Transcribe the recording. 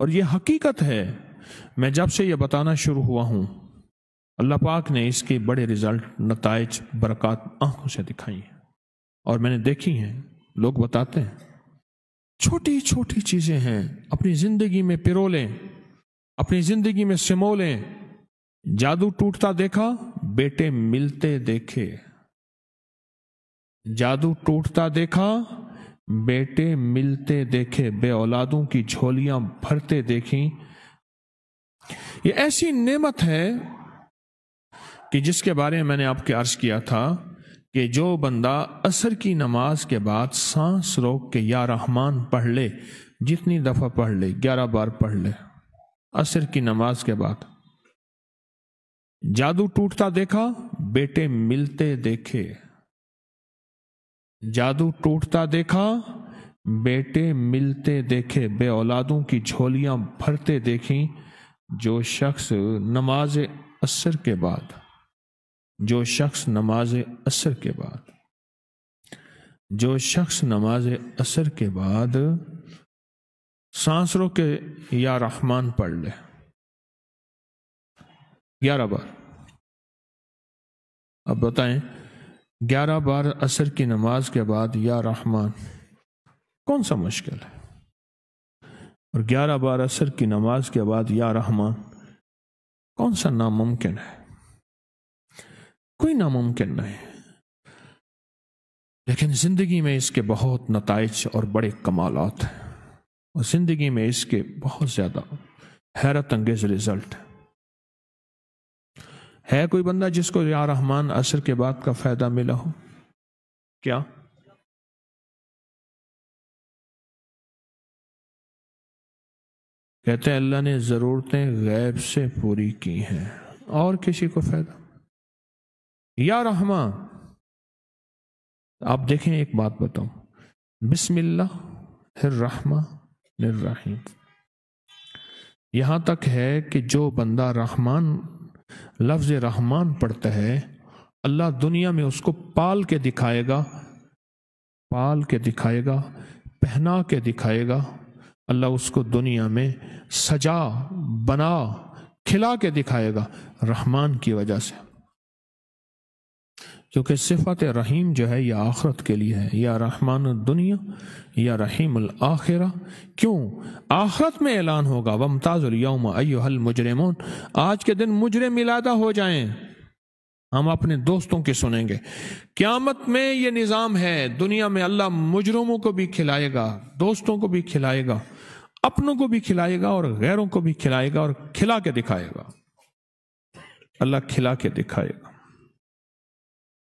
और ये हकीकत है मैं जब से ये बताना शुरू हुआ हूँ अल्लाह पाक ने इसके बड़े रिजल्ट नतज बरकत आंखों से दिखाई हैं और मैंने देखी हैं लोग बताते हैं छोटी छोटी चीज़ें हैं अपनी ज़िंदगी में पिरो लें अपनी ज़िंदगी में सिमो लें जादू टूटता देखा बेटे मिलते देखे जादू टूटता देखा बेटे मिलते देखे बे औलादों की झोलियां भरते देखी ये ऐसी नेमत है कि जिसके बारे में मैंने आपके अर्ज किया था कि जो बंदा असर की नमाज के बाद सांस रोक के या रहमान पढ़ ले जितनी दफ़ा पढ़ ले ग्यारह बार पढ़ ले असर की नमाज के बाद जादू टूटता देखा बेटे मिलते देखे जादू टूटता देखा बेटे मिलते देखे बे औलादों की झोलियां भरते देखी जो शख्स नमाज असर के बाद जो शख्स नमाज असर के बाद जो शख्स नमाज असर के बाद सांस रोके या रहमान पढ़ ले ग्यारह बार अब बताएं ग्यारह बार असर की नमाज के बाद या रहमान कौन सा मुश्किल है और ग्यारह बार असर की नमाज के बाद या रहमान कौन सा नामुमकिन है कोई नामुमकिन नहीं लेकिन जिंदगी में इसके बहुत नतज और बड़े कमालत हैं और जिंदगी में इसके बहुत ज़्यादा हैरत अंगेज रिजल्ट है है कोई बंदा जिसको या रहमान असर के बाद का फायदा मिला हो क्या कहते हैं अल्लाह ने ज़रूरतें गैब से पूरी की हैं और किसी को फायदा या रहमान आप देखें एक बात बताऊं बिस्मिल्लाहिर्रहमानिर्रहीम यहां तक है कि जो बंदा रहमान लफ्ज़ रहमान पढ़ता है अल्लाह दुनिया में उसको पाल के दिखाएगा पाल के दिखाएगा पहना के दिखाएगा अल्लाह उसको दुनिया में सजा बना खिला के दिखाएगा रहमान की वजह से क्योंकि सिफत रहीम जो है यह आखरत के लिए है या रहमान दुनिया या रहीम आखिर क्यों आखरत में ऐलान होगा वमताजुल वमताज़ुलयम अयोहल मुजरमोन आज के दिन मुजरम इलादा हो जाए हम अपने दोस्तों की सुनेंगे क्यामत में ये निज़ाम है दुनिया में अल्लाह मुजरमों को भी खिलाएगा दोस्तों को भी खिलाएगा अपनों को भी खिलाएगा और गैरों को भी खिलाएगा और खिला के दिखाएगा अल्लाह खिला के दिखाएगा